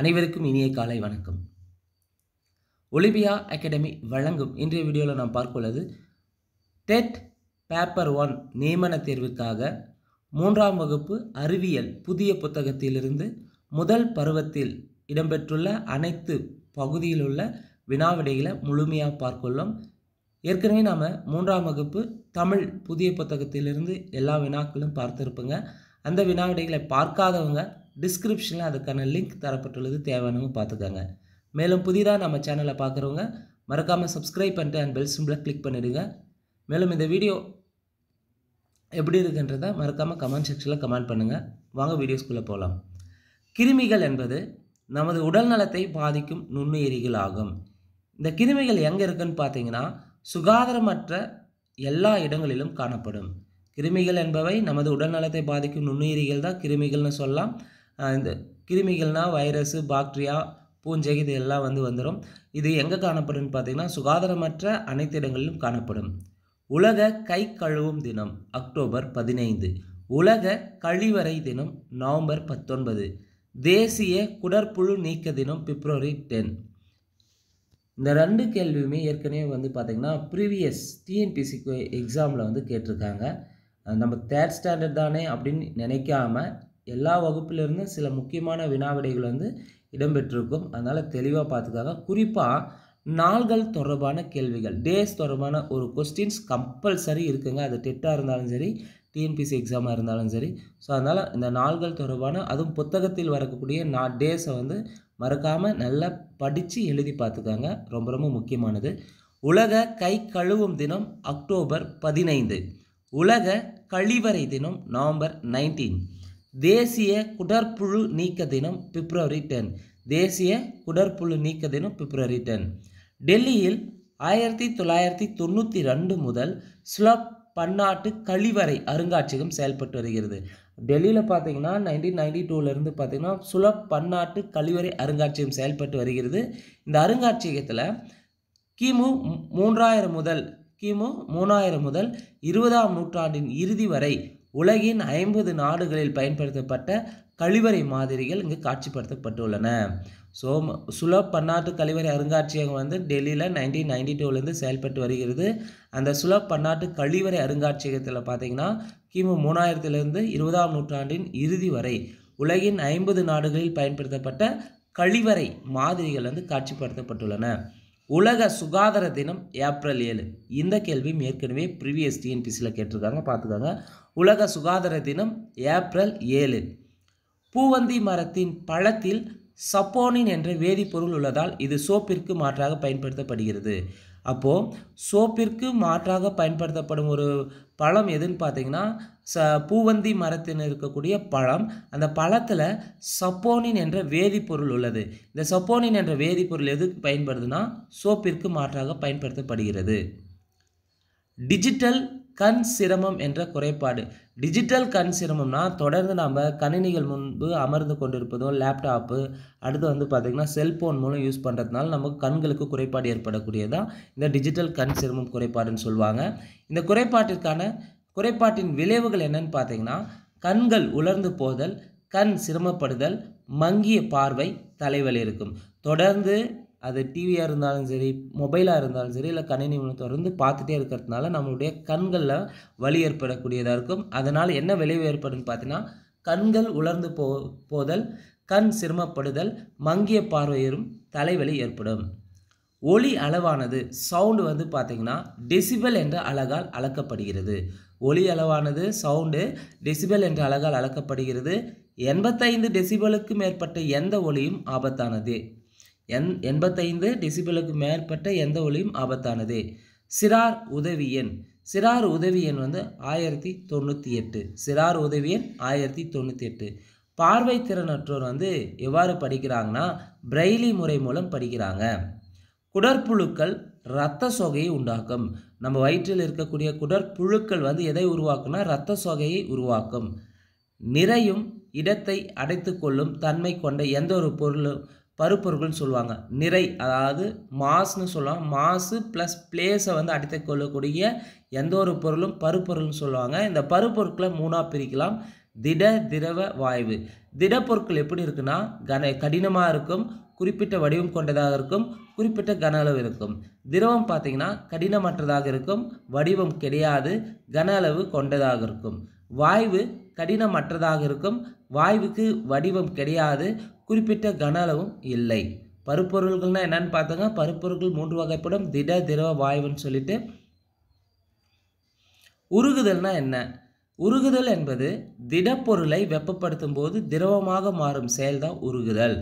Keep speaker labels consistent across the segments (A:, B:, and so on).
A: அனைவருக்கும் இனிய காலை வணக்கம் ஒலிம்பியா அகாடமி வழங்கும் இன்றைய வீடியோவில் நாம் பார்க்க உள்ளது டெட் பேப்பர் ஒன் நியமன தேர்வுக்காக மூன்றாம் வகுப்பு அறிவியல் புதிய புத்தகத்திலிருந்து முதல் பருவத்தில் இடம்பெற்றுள்ள அனைத்து பகுதியிலுள்ள வினாவிடைகளை முழுமையாக பார்க்கொள்ளும் ஏற்கனவே நாம் மூன்றாம் வகுப்பு தமிழ் புதிய புத்தகத்திலிருந்து எல்லா வினாக்களும் பார்த்துருப்போங்க அந்த வினாவிடைகளை பார்க்காதவங்க டிஸ்கிரிப்ஷனில் அதுக்கான லிங்க் தரப்பட்டுள்ளது தேவையானவங்க பார்த்துக்கோங்க மேலும் புதிதாக நம்ம சேனலை பார்க்குறவங்க மறக்காமல் சப்ஸ்கிரைப் பண்ணிட்டு அண்ட் பெல் சிம்பிளாக கிளிக் பண்ணிவிடுங்க மேலும் இந்த வீடியோ எப்படி இருக்குன்றத மறக்காமல் கமெண்ட் செக்ஷனில் கமெண்ட் பண்ணுங்கள் வாங்க வீடியோஸ்குள்ளே போகலாம் கிருமிகள் என்பது நமது உடல் நலத்தை பாதிக்கும் நுண்ணுயிரிகள் ஆகும் இந்த கிருமிகள் எங்கே இருக்குன்னு பார்த்தீங்கன்னா சுகாதாரமற்ற எல்லா இடங்களிலும் காணப்படும் கிருமிகள் என்பவை நமது உடல் நலத்தை பாதிக்கும் நுண்ணுயிரிகள் தான் கிருமிகள்னு சொல்லலாம் இந்த கிருமிகள்னால் வைரஸு பாக்டீரியா பூஞ்சை இது எல்லாம் வந்து வந்துடும் இது எங்கே காணப்படும்னு பார்த்திங்கன்னா சுகாதாரமற்ற அனைத்து இடங்களிலும் காணப்படும் உலக கை கழுவும் தினம் அக்டோபர் பதினைந்து உலக கழிவறை தினம் நவம்பர் பத்தொன்பது தேசிய குடற்புழு நீக்க தினம் பிப்ரவரி டென் இந்த ரெண்டு கேள்வியுமே ஏற்கனவே வந்து பார்த்திங்கன்னா ப்ரீவியஸ் டிஎன்பிசி எக்ஸாமில் வந்து கேட்டிருக்காங்க நம்ம தேர்ட் ஸ்டாண்டர்ட் தானே அப்படின்னு நினைக்காம எல்லா வகுப்பிலிருந்தும் சில முக்கியமான வினாவிடைகள் வந்து இடம்பெற்றிருக்கும் அதனால் தெளிவாக பார்த்துக்காங்க குறிப்பாக நாள்கள் தொடர்பான கேள்விகள் டேஸ் தொடர்பான ஒரு கொஸ்டின்ஸ் கம்பல்சரி இருக்குங்க அது டெட்டாக இருந்தாலும் சரி டிஎன்பிசி எக்ஸாமாக இருந்தாலும் சரி ஸோ அதனால் இந்த நாள்கள் தொடர்பான அதுவும் புத்தகத்தில் வரக்கூடிய நா டேஸை வந்து மறக்காமல் நல்லா படித்து எழுதி பார்த்துக்காங்க ரொம்ப ரொம்ப முக்கியமானது உலக கை கழுவும் தினம் அக்டோபர் பதினைந்து உலக கழிவறை தினம் நவம்பர் நைன்டீன் தேசிய குடற்புழு நீக்க தினம் பிப்ரவரி டென் தேசிய குடற்புழு நீக்க தினம் பிப்ரவரி டென் டெல்லியில் ஆயிரத்தி தொள்ளாயிரத்தி தொண்ணூற்றி ரெண்டு முதல் ஸ்லப் பன்னாட்டு கழிவறை அருங்காட்சியகம் செயல்பட்டு வருகிறது டெல்லியில் பார்த்தீங்கன்னா நைன்டீன் நைன்டி டூலேருந்து பார்த்தீங்கன்னா சுலப் பன்னாட்டு கழிவறை அருங்காட்சியகம் செயல்பட்டு வருகிறது இந்த அருங்காட்சியகத்தில் கிமு மூன்றாயிரம் முதல் கிமு மூணாயிரம் முதல் இருபதாம் நூற்றாண்டின் இறுதி வரை உலகின் ஐம்பது நாடுகளில் பயன்படுத்தப்பட்ட கழிவறை மாதிரிகள் இங்கு காட்சிப்படுத்தப்பட்டுள்ளன ஸோ சுலப் பன்னாட்டு கழிவறை அருங்காட்சியகம் வந்து டெல்லியில் நைன்டீன் நைன்டி டூலேருந்து செயல்பட்டு வருகிறது அந்த சுலப் பன்னாட்டு கழிவறை அருங்காட்சியகத்தில் பார்த்திங்கன்னா கிமு மூணாயிரத்துலேருந்து இருபதாம் நூற்றாண்டின் இறுதி வரை உலகின் ஐம்பது நாடுகளில் பயன்படுத்தப்பட்ட கழிவறை மாதிரிகள் வந்து காட்சிப்படுத்தப்பட்டுள்ளன உலக சுகாதார தினம் ஏப்ரல் ஏழு இந்த கேள்வியும் ஏற்கனவே ப்ரீவியஸ் டிஎன்பிசியில் கேட்டிருக்காங்க பார்த்துக்காங்க உலக சுகாதார தினம் ஏப்ரல் ஏழு பூவந்தி மரத்தின் பழத்தில் சப்போனின் என்ற வேதிப்பொருள் உள்ளதால் இது சோப்பிற்கு மாற்றாக பயன்படுத்தப்படுகிறது அப்போது சோப்பிற்கு மாற்றாக பயன்படுத்தப்படும் ஒரு பழம் எதுன்னு பார்த்தீங்கன்னா ச பூவந்தி மரத்தின் இருக்கக்கூடிய பழம் அந்த பழத்தில் சப்போனின் என்ற வேதிப்பொருள் உள்ளது இந்த சப்போனின் என்ற வேதிப்பொருள் எதுக்கு பயன்படுதுன்னா சோப்பிற்கு மாற்றாக பயன்படுத்தப்படுகிறது டிஜிட்டல் கண் சிரமம் என்ற குறைபாடு டிஜிட்டல் கண் சிரமம்னா தொடர்ந்து நாம் கணினிகள் முன்பு அமர்ந்து கொண்டிருப்பதும் லேப்டாப்பு அடுத்து வந்து பார்த்திங்கன்னா செல்ஃபோன் மூலம் யூஸ் பண்ணுறதுனால நமக்கு கண்களுக்கு குறைபாடு ஏற்படக்கூடியதான் இந்த டிஜிட்டல் கண் சிரமம் குறைபாடுன்னு சொல்லுவாங்க இந்த குறைபாட்டிற்கான குறைபாட்டின் விளைவுகள் என்னன்னு பார்த்தீங்கன்னா கண்கள் உலர்ந்து போதல் கண் சிரமப்படுதல் மங்கிய பார்வை தலைவலி இருக்கும் தொடர்ந்து அது டிவியாக இருந்தாலும் சரி மொபைலாக இருந்தாலும் சரி இல்லை கணினி தொடர்ந்து பார்த்துட்டே இருக்கிறதுனால நம்மளுடைய கண்களில் வலி ஏற்படக்கூடியதாக இருக்கும் அதனால் என்ன விளைவு ஏற்படுன்னு பார்த்தீங்கன்னா கண்கள் உலர்ந்து போ போதல் கண் சிரமப்படுதல் மங்கிய பார்வையரும் தலைவலி ஏற்படும் ஒளி அளவானது சவுண்டு வந்து பார்த்திங்கன்னா டெசிபல் என்ற அழகால் அளக்கப்படுகிறது ஒளி அளவானது சவுண்டு டெசிபல் என்ற அழகால் அளக்கப்படுகிறது எண்பத்தைந்து டெசிபலுக்கும் மேற்பட்ட எந்த ஒளியும் ஆபத்தானது எண் எண்பத்தைந்து டிசிபிளுக்கு மேற்பட்ட எந்த ஒளியும் ஆபத்தானது சிறார் உதவி எண் சிறார் உதவி எண் வந்து ஆயிரத்தி தொண்ணூற்றி எட்டு சிறார் உதவி எண் ஆயிரத்தி தொண்ணூற்றி எட்டு பார்வை திறனற்றோர் வந்து எவ்வாறு படிக்கிறாங்கன்னா பிரெய்லி முறை மூலம் படிக்கிறாங்க குடற்புழுக்கள் இரத்த சொகையை உண்டாக்கும் நம்ம வயிற்றில் இருக்கக்கூடிய குடற்புழுக்கள் வந்து எதை உருவாக்குனா இரத்த சொகையை உருவாக்கும் நிறையும் இடத்தை அடைத்து கொள்ளும் தன்மை கொண்ட எந்த ஒரு பொருளும் பருப்பொருள்னு சொல்லுவாங்க நிறை அதாவது மாஸ்னு சொல்லலாம் மாசு ப்ளஸ் பிளேஸை வந்து அடித்து கொள்ளக்கூடிய எந்த ஒரு பொருளும் பருப்பொருள்னு சொல்லுவாங்க இந்த பருப்பொருட்களை மூணாக பிரிக்கலாம் திட திரவ வாய்வு திடப்பொருட்கள் எப்படி இருக்குன்னா கன கடினமாக இருக்கும் குறிப்பிட்ட வடிவம் கொண்டதாக இருக்கும் குறிப்பிட்ட கன அளவு இருக்கும் திரவம் பார்த்திங்கன்னா கடினமற்றதாக இருக்கும் வடிவம் கிடையாது கன அளவு கொண்டதாக இருக்கும் வாய்வு கடினமற்றதாக இருக்கும் வாய்வுக்கு வடிவம் கிடையாது குறிப்பிட்ட கன அளவும் இல்லை பருப்பொருள்கள்னால் என்னென்னு பார்த்தோங்க பருப்பொருள்கள் மூன்று வகைப்படும் திட திரவ வாய்வுன்னு சொல்லிட்டு உருகுதல்னால் என்ன உருகுதல் என்பது திடப்பொருளை வெப்பப்படுத்தும் போது திரவமாக மாறும் செயல்தான் உருகுதல்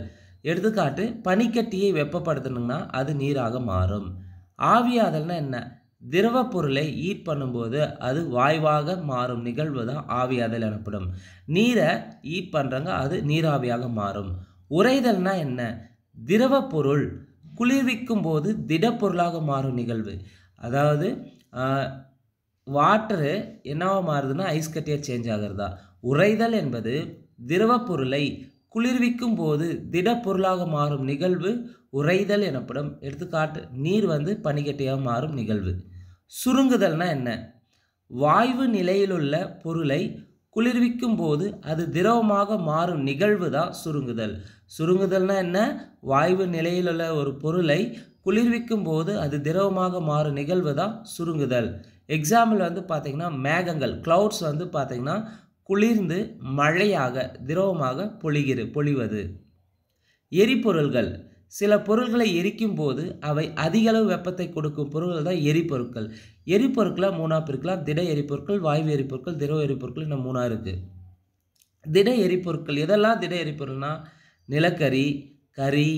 A: எடுத்துக்காட்டு பனிக்கட்டியை வெப்பப்படுத்தணுங்கன்னா அது நீராக மாறும் ஆவியாதல்னால் என்ன திரவ பொருளை ஈட் பண்ணும்போது அது வாய்வாக மாறும் நிகழ்வு தான் ஆவியாதல் எனப்படும் நீரை ஈட் பண்ணுறாங்க அது நீராவியாக மாறும் உறைதல்னா என்ன திரவ பொருள் குளிர்விக்கும் போது திடப்பொருளாக மாறும் நிகழ்வு அதாவது வாட்டரு என்னவாக மாறுதுன்னா ஐஸ் கட்டியாக சேஞ்ச் ஆகிறதா உறைதல் என்பது திரவ பொருளை குளிர்விக்கும் போது திடப்பொருளாக மாறும் நிகழ்வு உறைதல் எனப்படும் எடுத்துக்காட்டு நீர் வந்து பனிக்கட்டியாக மாறும் நிகழ்வு சுருங்குதல்னா என்ன வாய்வு நிலையிலுள்ள பொருளை குளிர்விக்கும் போது அது திரவமாக மாறும் நிகழ்வு தான் சுருங்குதல் சுருங்குதல்னா என்ன வாய்வு நிலையிலுள்ள ஒரு பொருளை குளிர்விக்கும் போது அது திரவமாக மாறும் நிகழ்வு தான் சுருங்குதல் எக்ஸாம்பிள் வந்து பார்த்திங்கன்னா மேகங்கள் க்ளவுட்ஸ் வந்து பார்த்திங்கன்னா குளிர்ந்து மழையாக திரவமாக பொழிகிறது பொழிவது எரிபொருள்கள் சில பொருள்களை எரிக்கும் போது அவை அதிக அளவு வெப்பத்தை கொடுக்கும் பொருள்கள் தான் எரிபொருட்கள் எரிபொருட்களை மூணாக பிரிக்கலாம் திட எரிபொருட்கள் வாயு எரிபொருட்கள் திரவ எரிபொருட்கள் இன்னும் மூணாக இருக்குது திட எரிபொருட்கள் எதெல்லாம் திட எரிபொருள்னால் நிலக்கரி கறி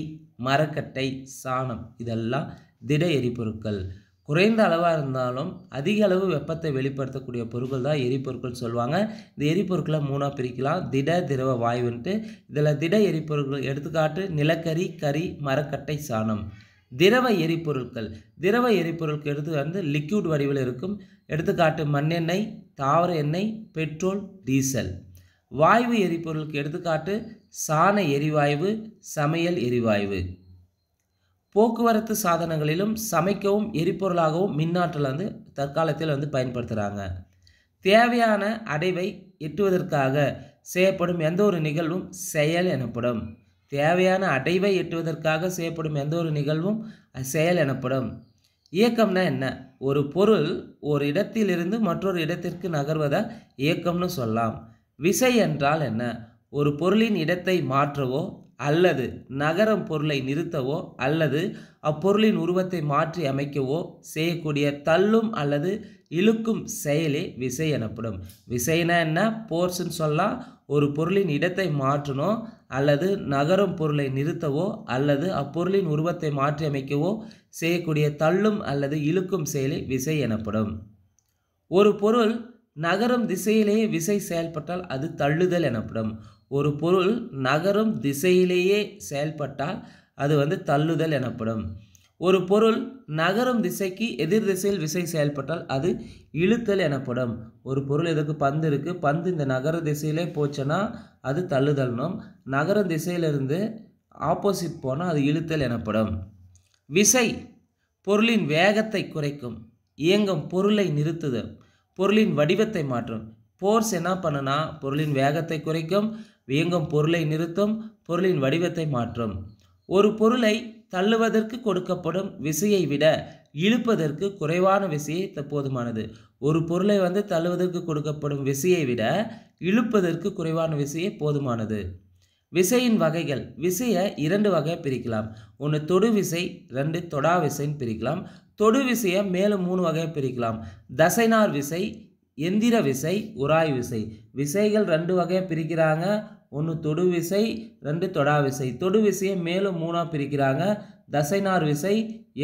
A: மரக்கட்டை சாணம் இதெல்லாம் திட எரிபொருட்கள் குறைந்த அளவாக இருந்தாலும் அதிக அளவு வெப்பத்தை வெளிப்படுத்தக்கூடிய பொருட்கள் தான் எரிபொருட்கள் சொல்லுவாங்க இந்த எரிபொருட்களை மூணாக பிரிக்கலாம் திட திரவ வாயுன்ட்டு இதில் திட எரிபொருட்கள் எடுத்துக்காட்டு நிலக்கரி கறி மரக்கட்டை சாணம் திரவ எரிபொருட்கள் திரவ எரிபொருட்கள் எடுத்து வந்து லிக்யூட் வடிவில் இருக்கும் எடுத்துக்காட்டு மண்ணெண்ணெய் தாவர எண்ணெய் பெட்ரோல் டீசல் வாயு எரிபொருளுக்கு எடுத்துக்காட்டு சாண எரிவாயு சமையல் எரிவாயு போக்குவரத்து சாதனங்களிலும் சமைக்கவும் எரிபொருளாகவும் மின்னாற்றல் வந்து தற்காலத்தில் வந்து பயன்படுத்துகிறாங்க தேவையான அடைவை எட்டுவதற்காக செய்யப்படும் எந்த ஒரு நிகழ்வும் செயல் எனப்படும் தேவையான அடைவை எட்டுவதற்காக செய்யப்படும் எந்த ஒரு நிகழ்வும் செயல் எனப்படும் இயக்கம்னா என்ன ஒரு பொருள் ஒரு இடத்திலிருந்து மற்றொரு இடத்திற்கு நகர்வதை இயக்கம்னு சொல்லலாம் விசை என்றால் என்ன ஒரு பொருளின் இடத்தை மாற்றவோ அல்லது நகரம் பொருளை நிறுத்தவோ அல்லது அப்பொருளின் உருவத்தை மாற்றி அமைக்கவோ செய்யக்கூடிய தள்ளும் அல்லது இழுக்கும் செயலே விசை எனப்படும் விசைனா என்ன போர்ஸ்ன்னு சொல்லலாம் ஒரு பொருளின் இடத்தை மாற்றணும் அல்லது நகரும் பொருளை நிறுத்தவோ அல்லது அப்பொருளின் உருவத்தை மாற்றி அமைக்கவோ செய்யக்கூடிய தள்ளும் அல்லது இழுக்கும் செயலே விசை எனப்படும் ஒரு பொருள் நகரும் திசையிலேயே விசை செயல்பட்டால் அது தள்ளுதல் எனப்படும் ஒரு பொருள் நகரும் திசையிலேயே செயல்பட்டால் அது வந்து தள்ளுதல் எனப்படும் ஒரு பொருள் நகரும் திசைக்கு எதிர் திசையில் விசை செயல்பட்டால் அது இழுத்தல் எனப்படும் ஒரு பொருள் எதுக்கு பந்து இருக்குது பந்து இந்த நகர திசையிலே போச்சுன்னா அது தள்ளுதல்னும் நகர திசையிலிருந்து ஆப்போசிட் போனால் அது இழுத்தல் எனப்படும் விசை பொருளின் வேகத்தை குறைக்கும் இயங்கும் பொருளை நிறுத்துதல் பொருளின் வடிவத்தை மாற்றும் ஃபோர்ஸ் என்ன பண்ணுனா பொருளின் வேகத்தை குறைக்கும் வியங்கும் பொருளை நிறுத்தும் பொருளின் வடிவத்தை மாற்றும் ஒரு பொருளை தள்ளுவதற்கு கொடுக்கப்படும் விசையை விட இழுப்பதற்கு குறைவான விசையை போதுமானது ஒரு பொருளை வந்து தள்ளுவதற்கு கொடுக்கப்படும் விசையை விட இழுப்பதற்கு குறைவான விசையே போதுமானது விசையின் வகைகள் விசையை இரண்டு வகையாக பிரிக்கலாம் ஒன்று தொடு விசை ரெண்டு தொடா விசைன்னு பிரிக்கலாம் தொடு விசையை மேலும் மூணு வகையாக பிரிக்கலாம் தசைனார் விசை எந்திர விசை உராய் விசை விசைகள் ரெண்டு வகையாக பிரிக்கிறாங்க ஒன்று தொடு விசை ரெண்டு தொடா விசை தொடு விசையை மேலும் மூணாக பிரிக்கிறாங்க தசைனார் விசை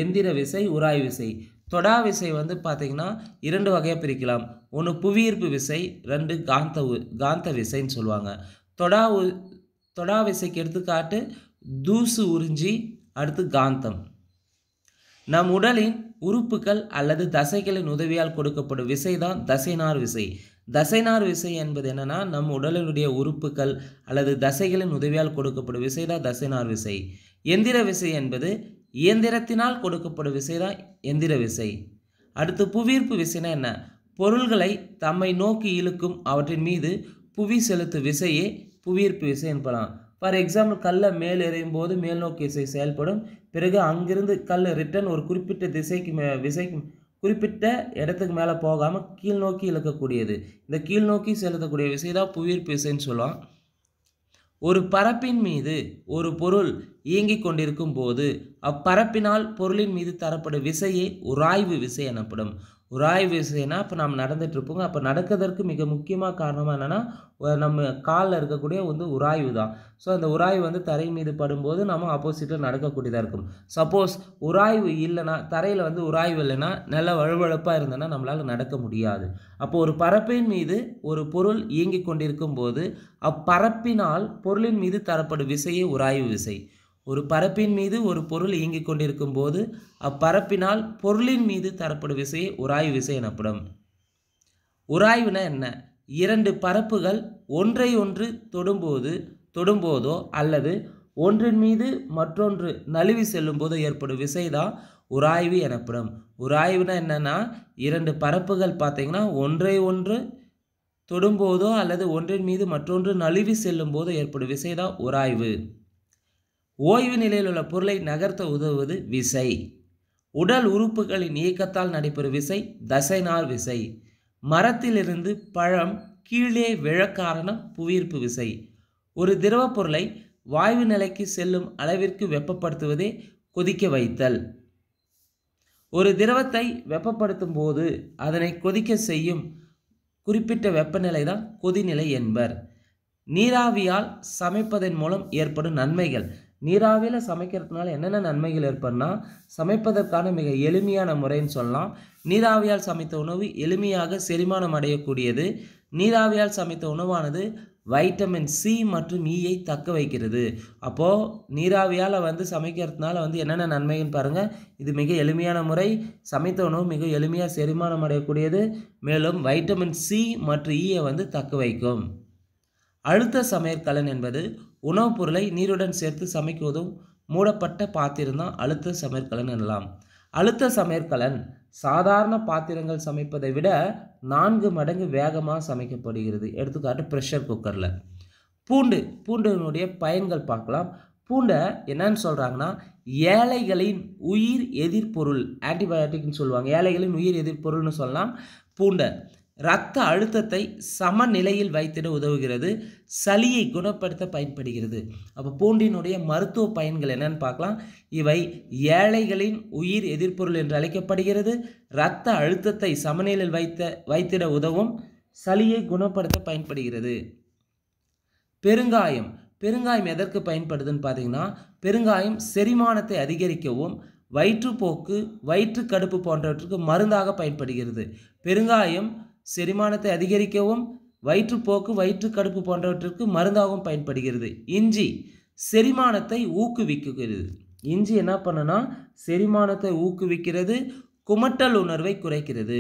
A: எந்திர விசை உராய் விசை தொடா விசை வந்து பார்த்திங்கன்னா இரண்டு வகையாக பிரிக்கலாம் ஒன்று புவியீர்ப்பு விசை ரெண்டு காந்த காந்த விசைன்னு சொல்லுவாங்க தொடா தொடா விசைக்கு எடுத்துக்காட்டு தூசு உறிஞ்சி அடுத்து காந்தம் நம் உடலின் உறுப்புகள் அல்லது தசைகளின் உதவியால் கொடுக்கப்படும் விசை தான் தசைநார் விசை தசைநார் விசை என்பது என்னென்னா நம் உடலினுடைய உறுப்புகள் அல்லது தசைகளின் உதவியால் கொடுக்கப்படும் விசை தான் தசைநார் விசை எந்திர விசை என்பது இயந்திரத்தினால் கொடுக்கப்படும் விசை தான் எந்திர விசை அடுத்து புவியீர்ப்பு விசைனா என்ன பொருள்களை தம்மை நோக்கி இழுக்கும் அவற்றின் மீது புவி செலுத்தும் விசையே புவியீர்ப்பு விசை என்பலாம் ஃபார் எக்ஸாம்பிள் கல்லை மேல் எறையும் போது மேல் நோக்கி இசை செயல்படும் பிறகு அங்கிருந்து கல் ரிட்டன் ஒரு குறிப்பிட்ட திசைக்கு மே விசைக்கு குறிப்பிட்ட இடத்துக்கு மேலே போகாமல் கீழ் நோக்கி இழக்கக்கூடியது இந்த கீழ் நோக்கி செலுத்தக்கூடிய விசை தான் புவியீர்ப்பு விசைன்னு சொல்லலாம் ஒரு பரப்பின் மீது ஒரு பொருள் இயங்கிக் கொண்டிருக்கும் போது அப்பரப்பினால் பொருளின் மீது தரப்படும் விசையே உராய்வு விசை எனப்படும் உராய்வு விசைனா இப்போ நம்ம நடந்துகிட்ருப்போங்க அப்போ நடக்கிறதற்கு மிக முக்கியமாக காரணமாக என்னென்னா நம்ம காலில் இருக்கக்கூடிய வந்து உராய்வு தான் ஸோ அந்த உராய்வு வந்து தரை மீது படும்போது நம்ம ஆப்போசிட்டில் நடக்கக்கூடியதாக இருக்கும் சப்போஸ் உராய்வு இல்லைன்னா தரையில் வந்து உராய்வு இல்லைன்னா நல்ல வழுவழுப்பாக இருந்ததுன்னா நம்மளால் நடக்க முடியாது அப்போது ஒரு பரப்பின் மீது ஒரு பொருள் இயங்கி கொண்டிருக்கும் போது அப்பரப்பினால் பொருளின் மீது தரப்படும் விசையே உராய்வு விசை ஒரு பரப்பின் மீது ஒரு பொருள் இயங்கிக் கொண்டிருக்கும் போது அப்பரப்பினால் பொருளின் மீது தரப்படும் விசையை உராய்வு விசை எனப்படும் உராய்வுனா என்ன இரண்டு பரப்புகள் ஒன்றை ஒன்று தொடும்போது தொடும்போதோ அல்லது ஒன்றின் மீது மற்றொன்று நழுவி செல்லும்போதோ ஏற்படும் விசை தான் உராய்வு எனப்படும் உராய்வுனா என்னென்னா இரண்டு பரப்புகள் பார்த்திங்கன்னா ஒன்றை ஒன்று தொடும்போதோ அல்லது ஒன்றின் மீது மற்றொன்று நழுவி செல்லும் போதோ ஏற்படும் விசை தான் உராய்வு ஓய்வு நிலையில் உள்ள பொருளை நகர்த்த உதவுவது விசை உடல் உறுப்புகளின் இயக்கத்தால் நடைபெறும் விசை தசைநார் விசை மரத்திலிருந்து பழம் கீழே விழ காரணம் புவியீர்ப்பு விசை ஒரு திரவ பொருளை வாயு நிலைக்கு செல்லும் அளவிற்கு வெப்பப்படுத்துவதே கொதிக்க வைத்தல் ஒரு திரவத்தை வெப்பப்படுத்தும் போது அதனை கொதிக்க செய்யும் குறிப்பிட்ட வெப்பநிலை தான் கொதிநிலை என்பர் நீராவியால் சமைப்பதன் மூலம் ஏற்படும் நன்மைகள் நீராவியில் சமைக்கிறதுனால என்னென்ன நன்மைகள் ஏற்படுனா சமைப்பதற்கான மிக எளிமையான முறைன்னு சொல்லலாம் நீராவியால் சமைத்த உணவு எளிமையாக செரிமானம் அடையக்கூடியது நீராவியால் சமைத்த உணவானது வைட்டமின் சி மற்றும் இயை e தக்க வைக்கிறது அப்போது நீராவியால் வந்து சமைக்கிறதுனால வந்து என்னென்ன நன்மைன்னு பாருங்கள் இது மிக எளிமையான முறை சமைத்த உணவு மிக எளிமையாக செரிமானம் அடையக்கூடியது மேலும் வைட்டமின் சி மற்றும் ஈயை e வந்து தக்க வைக்கும் அழுத்த சமையற்கலன் என்பது உணவுப் பொருளை நீருடன் சேர்த்து சமைக்குவதும் மூடப்பட்ட பாத்திரம் தான் அழுத்த சமையற்கலன் எனலாம் அழுத்த சமையற்கலன் சாதாரண பாத்திரங்கள் சமைப்பதை விட நான்கு மடங்கு வேகமாக சமைக்கப்படுகிறது எடுத்துக்காட்டு ப்ரெஷர் குக்கரில் பூண்டு பூண்டுனுடைய பயன்கள் பார்க்கலாம் பூண்டை என்னன்னு சொல்கிறாங்கன்னா ஏழைகளின் உயிர் எதிர்பொருள் ஆன்டிபயோட்டிக்னு சொல்லுவாங்க ஏழைகளின் உயிர் எதிர்பொருள்னு சொல்லலாம் பூண்டை இரத்த அழுத்தத்தை சமநிலையில் வைத்திட உதவுகிறது சளியை குணப்படுத்த பயன்படுகிறது அப்போ பூண்டினுடைய மருத்துவ பயன்கள் என்னன்னு பார்க்கலாம் இவை ஏழைகளின் உயிர் எதிர்ப்பொருள் என்று அழைக்கப்படுகிறது இரத்த அழுத்தத்தை சமநிலையில் வைத்த வைத்திட உதவும் சளியை குணப்படுத்த பயன்படுகிறது பெருங்காயம் பெருங்காயம் எதற்கு பயன்படுதுன்னு பார்த்தீங்கன்னா பெருங்காயம் செரிமானத்தை அதிகரிக்கவும் வயிற்றுப்போக்கு வயிற்று கடுப்பு போன்றவற்றுக்கு மருந்தாக பயன்படுகிறது பெருங்காயம் செரிமானத்தை அதிகரிக்கவும் வயிற்றுப்போக்கு வயிற்றுக்கடுப்பு போன்றவற்றிற்கு மருந்தாகவும் பயன்படுகிறது இஞ்சி செரிமானத்தை ஊக்குவிக்கிறது இஞ்சி என்ன பண்ணுன்னா செரிமானத்தை ஊக்குவிக்கிறது குமட்டல் உணர்வை குறைக்கிறது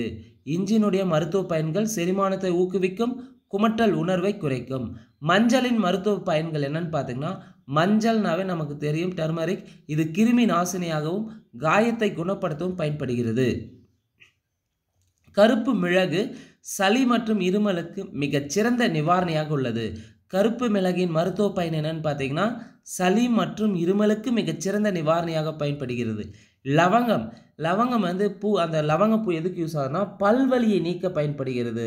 A: இஞ்சினுடைய மருத்துவ பயன்கள் செரிமானத்தை ஊக்குவிக்கும் குமட்டல் உணர்வை குறைக்கும் மஞ்சளின் மருத்துவ பயன்கள் என்னன்னு பார்த்தீங்கன்னா மஞ்சள்னாவே நமக்கு தெரியும் டர்மரிக் இது கிருமி நாசினியாகவும் காயத்தை குணப்படுத்தவும் பயன்படுகிறது கருப்பு மிளகு சளி மற்றும் இருமலுக்கு மிகச்சிறந்த நிவாரணியாக உள்ளது கருப்பு மிளகின் மருத்துவ பயன் என்னன்னு பார்த்தீங்கன்னா சளி மற்றும் இருமலுக்கு மிகச்சிறந்த நிவாரணியாக பயன்படுகிறது லவங்கம் லவங்கம் வந்து பூ அந்த லவங்கப்பூ எதுக்கு யூஸ் ஆகுதுன்னா பல்வலியை நீக்க பயன்படுகிறது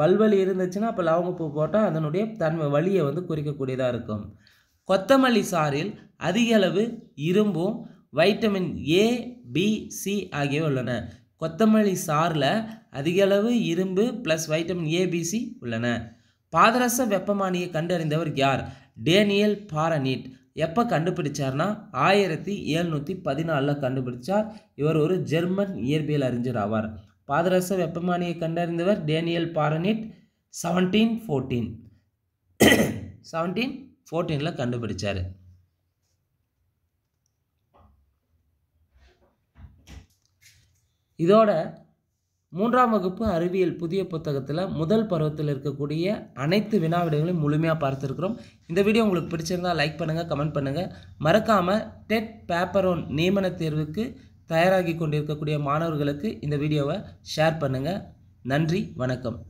A: பல்வலி இருந்துச்சுன்னா அப்போ லவங்கப்பூ போட்டால் அதனுடைய தன்மை வலியை வந்து குறிக்கக்கூடியதாக இருக்கும் கொத்தமல்லி சாறில் அதிக அளவு இரும்பும் வைட்டமின் ஏ பி சி ஆகியவை உள்ளன கொத்தமல்லி சாரில் அதிகளவு இரும்பு ப்ளஸ் வைட்டமின் ஏபிசி உள்ளன பாதரச வெப்பமானியை கண்டறிந்தவர் யார் டேனியல் பாரனிட் எப்போ கண்டுபிடிச்சார்னா ஆயிரத்தி எழுநூற்றி பதினாலில் கண்டுபிடிச்சார் இவர் ஒரு ஜெர்மன் இயற்பியல் அறிஞர் ஆவார் பாதரச வெப்பமானியை கண்டறிந்தவர் Daniel Fahrenheit seventeen fourteen seventeen ஃபோர்டீனில் கண்டுபிடிச்சார் இதோட மூன்றாம் வகுப்பு அறிவியல் புதிய புத்தகத்தில் முதல் பருவத்தில் இருக்கக்கூடிய அனைத்து வினாவிடங்களையும் முழுமையாக பார்த்துருக்குறோம் இந்த வீடியோ உங்களுக்கு பிடிச்சிருந்தால் லைக் பண்ணுங்கள் கமெண்ட் பண்ணுங்கள் மறக்காமல் டெட் பேப்பரோன் நியமன தேர்வுக்கு தயாராகி கொண்டிருக்கக்கூடிய மாணவர்களுக்கு இந்த வீடியோவை ஷேர் பண்ணுங்கள் நன்றி வணக்கம்